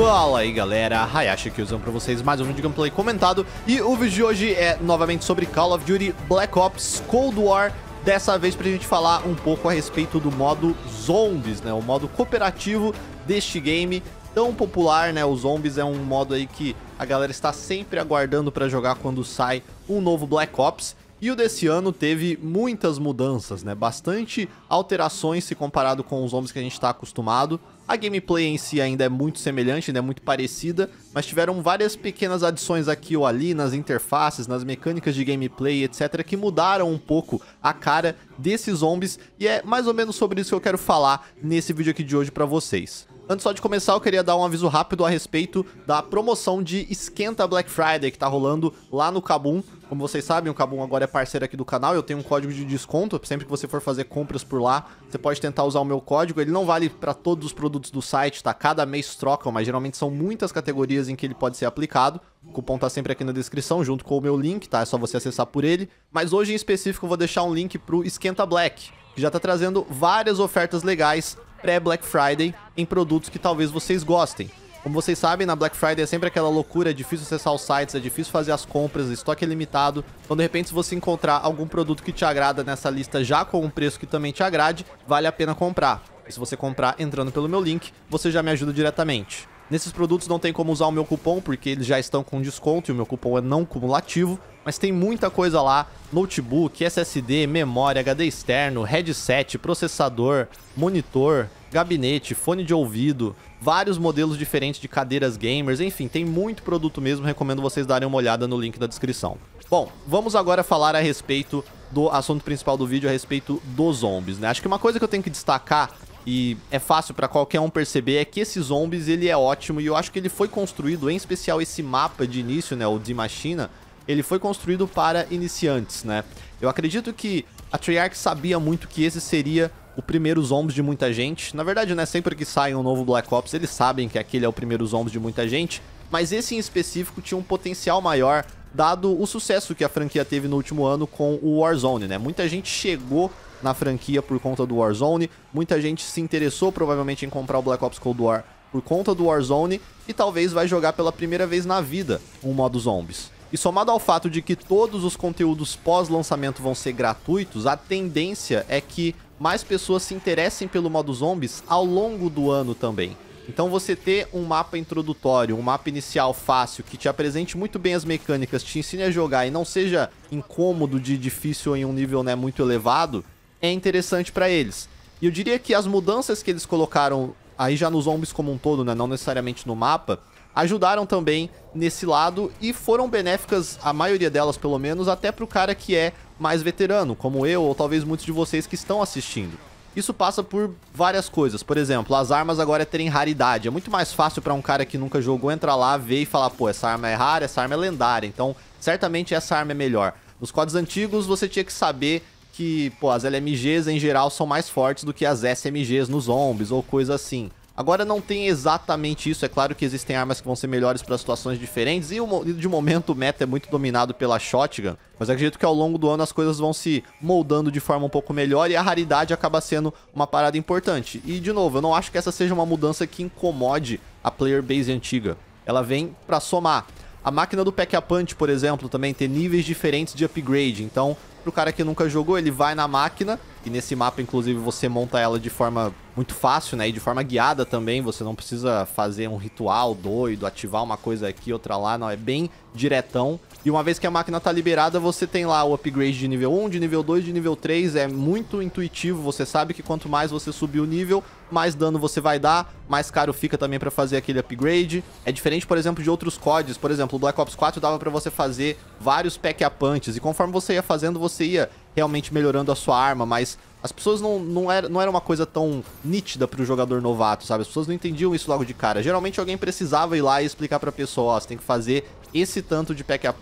Fala aí galera, Hayashi aqui usando pra vocês mais um vídeo de gameplay comentado E o vídeo de hoje é novamente sobre Call of Duty Black Ops Cold War Dessa vez pra gente falar um pouco a respeito do modo Zombies, né? O modo cooperativo deste game tão popular, né? O Zombies é um modo aí que a galera está sempre aguardando pra jogar quando sai um novo Black Ops e o desse ano teve muitas mudanças, né? Bastante alterações se comparado com os zombies que a gente está acostumado. A gameplay em si ainda é muito semelhante, ainda é muito parecida, mas tiveram várias pequenas adições aqui ou ali nas interfaces, nas mecânicas de gameplay, etc, que mudaram um pouco a cara desses zombies e é mais ou menos sobre isso que eu quero falar nesse vídeo aqui de hoje para vocês. Antes só de começar, eu queria dar um aviso rápido a respeito da promoção de Esquenta Black Friday que tá rolando lá no Kabum. Como vocês sabem, o Kabum agora é parceiro aqui do canal, eu tenho um código de desconto, sempre que você for fazer compras por lá, você pode tentar usar o meu código, ele não vale para todos os produtos do site, tá? Cada mês trocam, mas geralmente são muitas categorias em que ele pode ser aplicado. O cupom tá sempre aqui na descrição, junto com o meu link, tá? É só você acessar por ele. Mas hoje em específico eu vou deixar um link pro Esquenta Black, que já tá trazendo várias ofertas legais pré-Black Friday em produtos que talvez vocês gostem. Como vocês sabem, na Black Friday é sempre aquela loucura, é difícil acessar os sites, é difícil fazer as compras, o estoque é limitado. Então, de repente, se você encontrar algum produto que te agrada nessa lista já com um preço que também te agrade, vale a pena comprar. E se você comprar entrando pelo meu link, você já me ajuda diretamente. Nesses produtos não tem como usar o meu cupom, porque eles já estão com desconto e o meu cupom é não cumulativo. Mas tem muita coisa lá, notebook, SSD, memória, HD externo, headset, processador, monitor, gabinete, fone de ouvido, vários modelos diferentes de cadeiras gamers, enfim, tem muito produto mesmo, recomendo vocês darem uma olhada no link da descrição. Bom, vamos agora falar a respeito do assunto principal do vídeo, a respeito dos zombies, né? Acho que uma coisa que eu tenho que destacar e é fácil para qualquer um perceber é que esse zombies ele é ótimo e eu acho que ele foi construído, em especial esse mapa de início, né, o de Machina, ele foi construído para iniciantes, né? Eu acredito que a Treyarch sabia muito que esse seria o primeiro zombies de muita gente. Na verdade, né, sempre que sai um novo Black Ops, eles sabem que aquele é o primeiro zombies de muita gente, mas esse em específico tinha um potencial maior dado o sucesso que a franquia teve no último ano com o Warzone, né? Muita gente chegou na franquia por conta do Warzone. Muita gente se interessou provavelmente em comprar o Black Ops Cold War por conta do Warzone e talvez vai jogar pela primeira vez na vida um modo zombies. E somado ao fato de que todos os conteúdos pós-lançamento vão ser gratuitos, a tendência é que mais pessoas se interessem pelo modo zombies ao longo do ano também. Então você ter um mapa introdutório, um mapa inicial fácil, que te apresente muito bem as mecânicas, te ensine a jogar e não seja incômodo de difícil em um nível né, muito elevado, é interessante para eles. E eu diria que as mudanças que eles colocaram aí já nos zombies como um todo, né, não necessariamente no mapa, ajudaram também nesse lado e foram benéficas, a maioria delas pelo menos, até pro cara que é mais veterano, como eu ou talvez muitos de vocês que estão assistindo. Isso passa por várias coisas, por exemplo, as armas agora terem raridade. É muito mais fácil para um cara que nunca jogou entrar lá, ver e falar, pô, essa arma é rara, essa arma é lendária, então certamente essa arma é melhor. Nos códigos antigos você tinha que saber que, pô, as LMGs em geral são mais fortes do que as SMGs nos zombies ou coisa assim. Agora não tem exatamente isso, é claro que existem armas que vão ser melhores para situações diferentes, e de momento o meta é muito dominado pela shotgun, mas acredito que ao longo do ano as coisas vão se moldando de forma um pouco melhor e a raridade acaba sendo uma parada importante. E de novo, eu não acho que essa seja uma mudança que incomode a player base antiga. Ela vem para somar. A máquina do Pack a Punch, por exemplo, também tem níveis diferentes de upgrade, então Pro cara que nunca jogou, ele vai na máquina, e nesse mapa, inclusive, você monta ela de forma muito fácil, né? E de forma guiada também, você não precisa fazer um ritual doido, ativar uma coisa aqui, outra lá, não. É bem diretão. E uma vez que a máquina tá liberada, você tem lá o upgrade de nível 1, de nível 2, de nível 3. É muito intuitivo, você sabe que quanto mais você subir o nível, mais dano você vai dar, mais caro fica também para fazer aquele upgrade. É diferente, por exemplo, de outros CODs. Por exemplo, o Black Ops 4 dava para você fazer vários pack-upantes. E conforme você ia fazendo, você ia realmente melhorando a sua arma, mas as pessoas não, não, era, não era uma coisa tão nítida para o jogador novato, sabe? As pessoas não entendiam isso logo de cara. Geralmente alguém precisava ir lá e explicar para a pessoa, ó, oh, você tem que fazer esse tanto de pack-up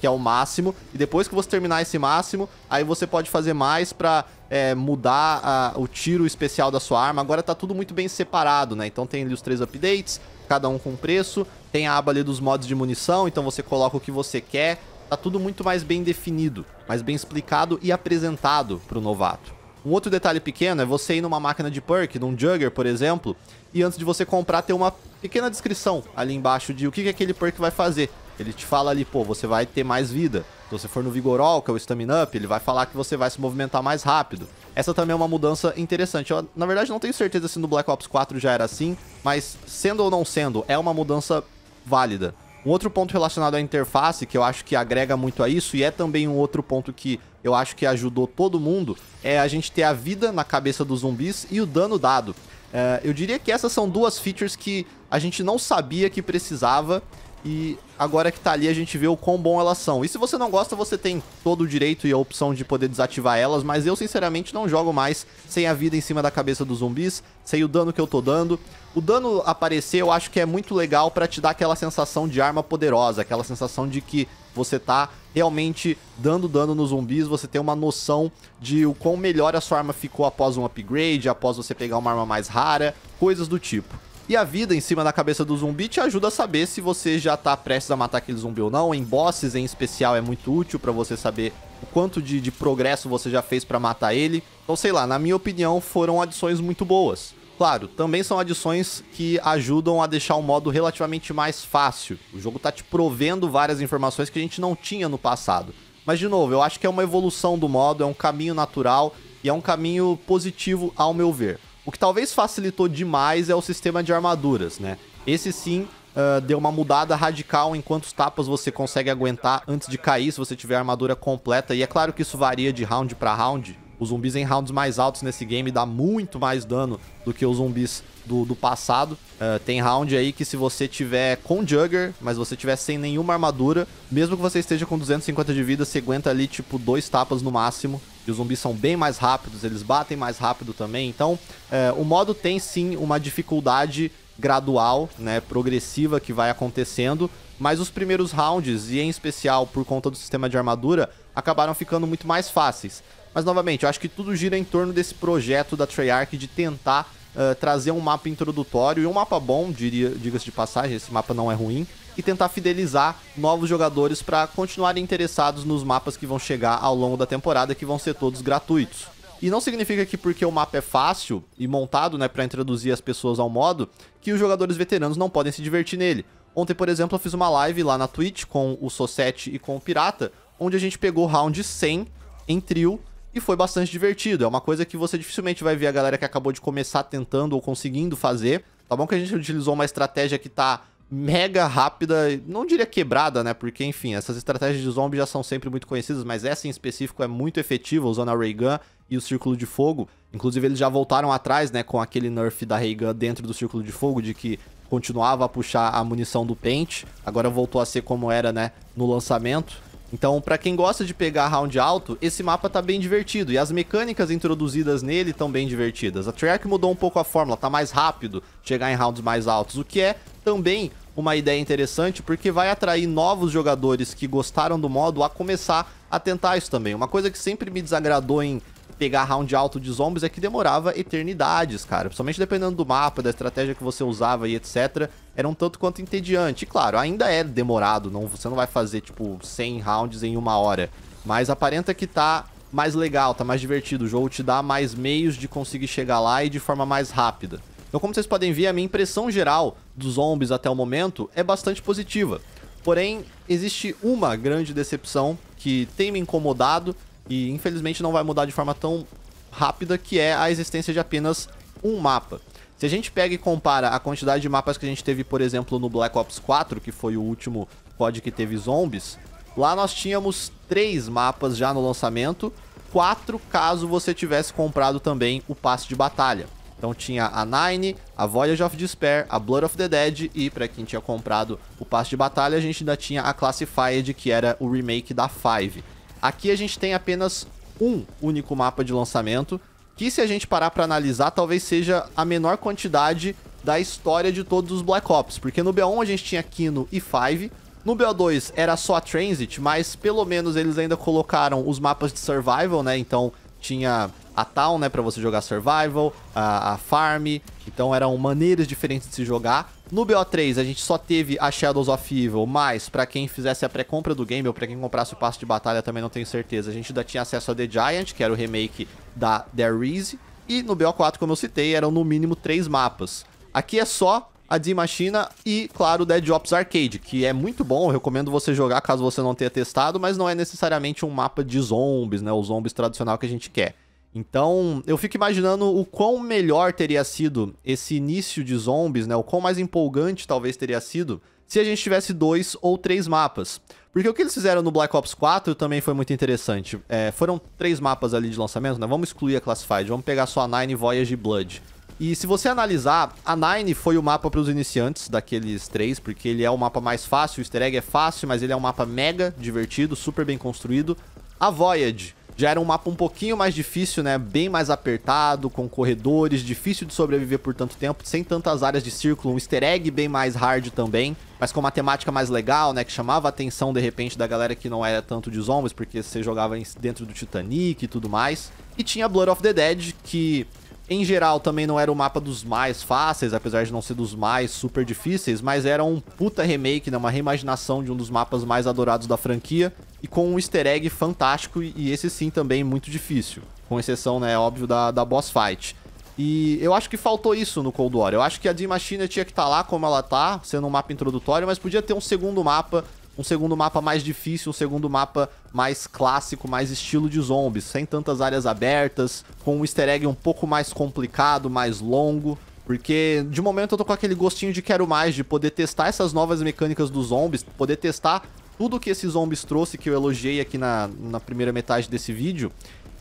que é o máximo, e depois que você terminar esse máximo, aí você pode fazer mais para é, mudar a, o tiro especial da sua arma. Agora tá tudo muito bem separado, né? Então tem ali os três updates, cada um com preço, tem a aba ali dos mods de munição, então você coloca o que você quer, tá tudo muito mais bem definido, mais bem explicado e apresentado para o novato. Um outro detalhe pequeno é você ir numa máquina de perk, num Jugger, por exemplo, e antes de você comprar ter uma pequena descrição ali embaixo de o que, que aquele perk vai fazer. Ele te fala ali, pô, você vai ter mais vida. se você for no Vigorol, que é o Stamina Up, ele vai falar que você vai se movimentar mais rápido. Essa também é uma mudança interessante. Eu, na verdade, não tenho certeza se no Black Ops 4 já era assim, mas sendo ou não sendo, é uma mudança válida. Um outro ponto relacionado à interface, que eu acho que agrega muito a isso, e é também um outro ponto que eu acho que ajudou todo mundo, é a gente ter a vida na cabeça dos zumbis e o dano dado. Uh, eu diria que essas são duas features que a gente não sabia que precisava e agora é que tá ali, a gente vê o quão bom elas são. E se você não gosta, você tem todo o direito e a opção de poder desativar elas, mas eu, sinceramente, não jogo mais sem a vida em cima da cabeça dos zumbis, sem o dano que eu tô dando. O dano aparecer, eu acho que é muito legal pra te dar aquela sensação de arma poderosa, aquela sensação de que você tá realmente dando dano nos zumbis, você tem uma noção de o quão melhor a sua arma ficou após um upgrade, após você pegar uma arma mais rara, coisas do tipo. E a vida em cima da cabeça do zumbi te ajuda a saber se você já tá prestes a matar aquele zumbi ou não. Em bosses, em especial, é muito útil para você saber o quanto de, de progresso você já fez para matar ele. Então, sei lá, na minha opinião, foram adições muito boas. Claro, também são adições que ajudam a deixar o modo relativamente mais fácil. O jogo tá te provendo várias informações que a gente não tinha no passado. Mas de novo, eu acho que é uma evolução do modo, é um caminho natural e é um caminho positivo ao meu ver. O que talvez facilitou demais é o sistema de armaduras, né? Esse sim uh, deu uma mudada radical em quantos tapas você consegue aguentar antes de cair se você tiver armadura completa. E é claro que isso varia de round para round. Os zumbis em rounds mais altos nesse game dá muito mais dano do que os zumbis do, do passado. Uh, tem round aí que se você tiver com Jugger, mas você tiver sem nenhuma armadura, mesmo que você esteja com 250 de vida, você aguenta ali tipo dois tapas no máximo. E os zumbis são bem mais rápidos, eles batem mais rápido também. Então, uh, o modo tem sim uma dificuldade gradual, né, progressiva que vai acontecendo. Mas os primeiros rounds, e em especial por conta do sistema de armadura, acabaram ficando muito mais fáceis. Mas novamente, eu acho que tudo gira em torno desse projeto da Treyarch de tentar eh, trazer um mapa introdutório e um mapa bom, diria, diga-se de passagem, esse mapa não é ruim, e tentar fidelizar novos jogadores para continuarem interessados nos mapas que vão chegar ao longo da temporada, que vão ser todos gratuitos. E não significa que porque o mapa é fácil e montado, né, para introduzir as pessoas ao modo, que os jogadores veteranos não podem se divertir nele. Ontem, por exemplo, eu fiz uma live lá na Twitch com o Society e com o Pirata, onde a gente pegou round 100 em trio e foi bastante divertido. É uma coisa que você dificilmente vai ver a galera que acabou de começar tentando ou conseguindo fazer. Tá bom que a gente utilizou uma estratégia que tá mega rápida, não diria quebrada, né? Porque, enfim, essas estratégias de zombie já são sempre muito conhecidas, mas essa em específico é muito efetiva, usando a Ray Gun e o Círculo de Fogo. Inclusive, eles já voltaram atrás, né, com aquele nerf da Ray Gun dentro do Círculo de Fogo, de que continuava a puxar a munição do pente. Agora voltou a ser como era, né, no lançamento. Então, para quem gosta de pegar round alto, esse mapa tá bem divertido e as mecânicas introduzidas nele estão bem divertidas. A Treyarch mudou um pouco a fórmula, tá mais rápido chegar em rounds mais altos, o que é também uma ideia interessante porque vai atrair novos jogadores que gostaram do modo a começar a tentar isso também. Uma coisa que sempre me desagradou em pegar round alto de zombies é que demorava eternidades, cara. Principalmente dependendo do mapa, da estratégia que você usava e etc. Era um tanto quanto entediante. E claro, ainda é demorado, não, você não vai fazer, tipo, 100 rounds em uma hora. Mas aparenta que tá mais legal, tá mais divertido. O jogo te dá mais meios de conseguir chegar lá e de forma mais rápida. Então, como vocês podem ver, a minha impressão geral dos zombies até o momento é bastante positiva. Porém, existe uma grande decepção que tem me incomodado, e infelizmente não vai mudar de forma tão rápida, que é a existência de apenas um mapa. Se a gente pega e compara a quantidade de mapas que a gente teve, por exemplo, no Black Ops 4, que foi o último COD que teve zombies, lá nós tínhamos três mapas já no lançamento, quatro caso você tivesse comprado também o passe de batalha. Então tinha a Nine, a Voyage of Despair, a Blood of the Dead e, para quem tinha comprado o passe de batalha, a gente ainda tinha a Classified, que era o remake da Five. Aqui a gente tem apenas um único mapa de lançamento, que se a gente parar para analisar, talvez seja a menor quantidade da história de todos os Black Ops, porque no BO1 a gente tinha Kino e Five, no BO2 era só a Transit, mas pelo menos eles ainda colocaram os mapas de Survival, né, então tinha a Town, né, para você jogar Survival, a, a Farm, então eram maneiras diferentes de se jogar, no BO3 a gente só teve a Shadows of Evil, mas para quem fizesse a pré-compra do game ou para quem comprasse o passo de batalha também não tenho certeza, a gente ainda tinha acesso a The Giant, que era o remake da There Is, e no BO4, como eu citei, eram no mínimo três mapas. Aqui é só a D Machina e, claro, Dead Ops Arcade, que é muito bom, eu recomendo você jogar caso você não tenha testado, mas não é necessariamente um mapa de zombies, né, o zombies tradicional que a gente quer. Então, eu fico imaginando o quão melhor teria sido esse início de zombies, né? O quão mais empolgante talvez teria sido se a gente tivesse dois ou três mapas. Porque o que eles fizeram no Black Ops 4 também foi muito interessante. É, foram três mapas ali de lançamento, né? Vamos excluir a Classified, vamos pegar só a Nine, Voyage e Blood. E se você analisar, a Nine foi o mapa para os iniciantes daqueles três, porque ele é o mapa mais fácil, o easter egg é fácil, mas ele é um mapa mega divertido, super bem construído. A Voyage já era um mapa um pouquinho mais difícil, né? Bem mais apertado, com corredores, difícil de sobreviver por tanto tempo, sem tantas áreas de círculo, um easter egg bem mais hard também, mas com uma temática mais legal, né? Que chamava a atenção, de repente, da galera que não era tanto de zombies, porque você jogava dentro do Titanic e tudo mais. E tinha Blood of the Dead, que em geral, também não era o mapa dos mais fáceis, apesar de não ser dos mais super difíceis, mas era um puta remake, né? uma reimaginação de um dos mapas mais adorados da franquia, e com um easter egg fantástico, e esse sim também muito difícil, com exceção, né, óbvio, da, da boss fight. E eu acho que faltou isso no Cold War. Eu acho que a Demachina tinha que estar tá lá como ela tá, sendo um mapa introdutório, mas podia ter um segundo mapa um segundo mapa mais difícil, um segundo mapa mais clássico, mais estilo de zombies, sem tantas áreas abertas, com um easter egg um pouco mais complicado, mais longo. Porque de momento eu tô com aquele gostinho de quero mais, de poder testar essas novas mecânicas dos zombies, poder testar tudo que esses zombies trouxe, que eu elogiei aqui na, na primeira metade desse vídeo,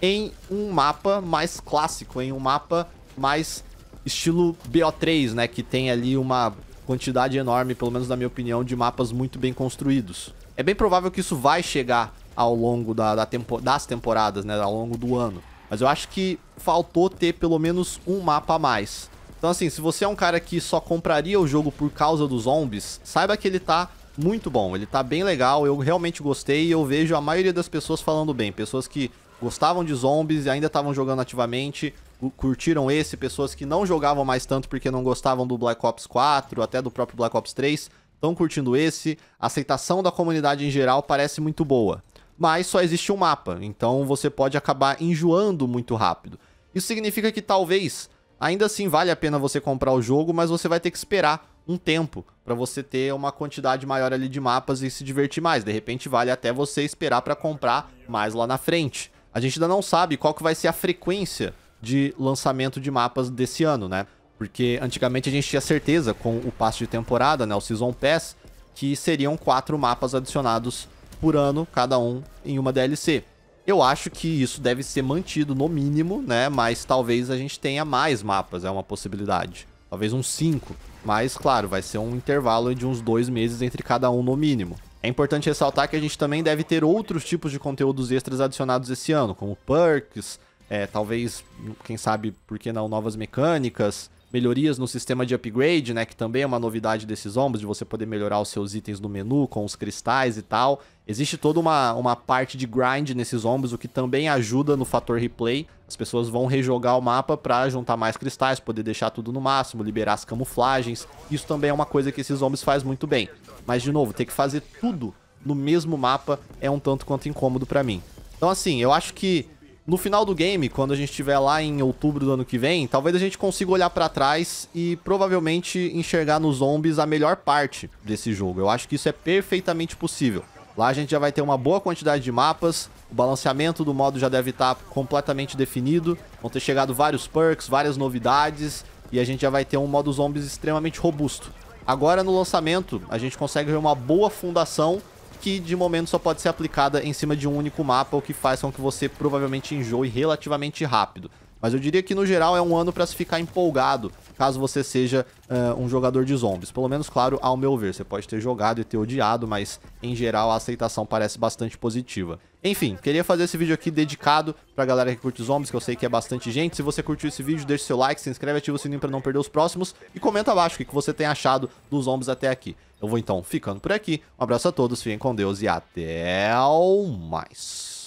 em um mapa mais clássico, em um mapa mais estilo BO3, né? Que tem ali uma quantidade enorme, pelo menos na minha opinião, de mapas muito bem construídos. É bem provável que isso vai chegar ao longo da, da tempo, das temporadas, né, ao longo do ano. Mas eu acho que faltou ter pelo menos um mapa a mais. Então assim, se você é um cara que só compraria o jogo por causa dos zombies, saiba que ele tá muito bom, ele tá bem legal, eu realmente gostei e eu vejo a maioria das pessoas falando bem. Pessoas que gostavam de zombies e ainda estavam jogando ativamente, curtiram esse, pessoas que não jogavam mais tanto porque não gostavam do Black Ops 4, até do próprio Black Ops 3, estão curtindo esse. A aceitação da comunidade em geral parece muito boa. Mas só existe um mapa, então você pode acabar enjoando muito rápido. Isso significa que talvez ainda assim vale a pena você comprar o jogo, mas você vai ter que esperar um tempo para você ter uma quantidade maior ali de mapas e se divertir mais. De repente vale até você esperar para comprar mais lá na frente. A gente ainda não sabe qual que vai ser a frequência de lançamento de mapas desse ano, né? Porque antigamente a gente tinha certeza com o passo de temporada, né, o Season Pass, que seriam quatro mapas adicionados por ano, cada um em uma DLC. Eu acho que isso deve ser mantido no mínimo, né? Mas talvez a gente tenha mais mapas, é uma possibilidade. Talvez uns cinco. Mas, claro, vai ser um intervalo de uns dois meses entre cada um no mínimo. É importante ressaltar que a gente também deve ter outros tipos de conteúdos extras adicionados esse ano, como perks, é, talvez, quem sabe, por que não, novas mecânicas, melhorias no sistema de upgrade, né? Que também é uma novidade desses ombros, de você poder melhorar os seus itens no menu com os cristais e tal. Existe toda uma, uma parte de grind nesses ombros, o que também ajuda no fator replay. As pessoas vão rejogar o mapa para juntar mais cristais, poder deixar tudo no máximo, liberar as camuflagens. Isso também é uma coisa que esses ombros faz muito bem. Mas, de novo, ter que fazer tudo no mesmo mapa é um tanto quanto incômodo para mim. Então, assim, eu acho que no final do game, quando a gente estiver lá em outubro do ano que vem, talvez a gente consiga olhar para trás e provavelmente enxergar nos zombies a melhor parte desse jogo. Eu acho que isso é perfeitamente possível. Lá a gente já vai ter uma boa quantidade de mapas, o balanceamento do modo já deve estar tá completamente definido, vão ter chegado vários perks, várias novidades, e a gente já vai ter um modo zombies extremamente robusto. Agora no lançamento, a gente consegue ver uma boa fundação que de momento só pode ser aplicada em cima de um único mapa, o que faz com que você provavelmente enjoe relativamente rápido. Mas eu diria que, no geral, é um ano para se ficar empolgado, caso você seja uh, um jogador de zombies. Pelo menos, claro, ao meu ver. Você pode ter jogado e ter odiado, mas, em geral, a aceitação parece bastante positiva. Enfim, queria fazer esse vídeo aqui dedicado pra galera que curte zombies, que eu sei que é bastante gente. Se você curtiu esse vídeo, deixa seu like, se inscreve, ativa o sininho pra não perder os próximos e comenta abaixo o que você tem achado dos zombies até aqui. Eu vou então ficando por aqui. Um abraço a todos, fiquem com Deus e até mais.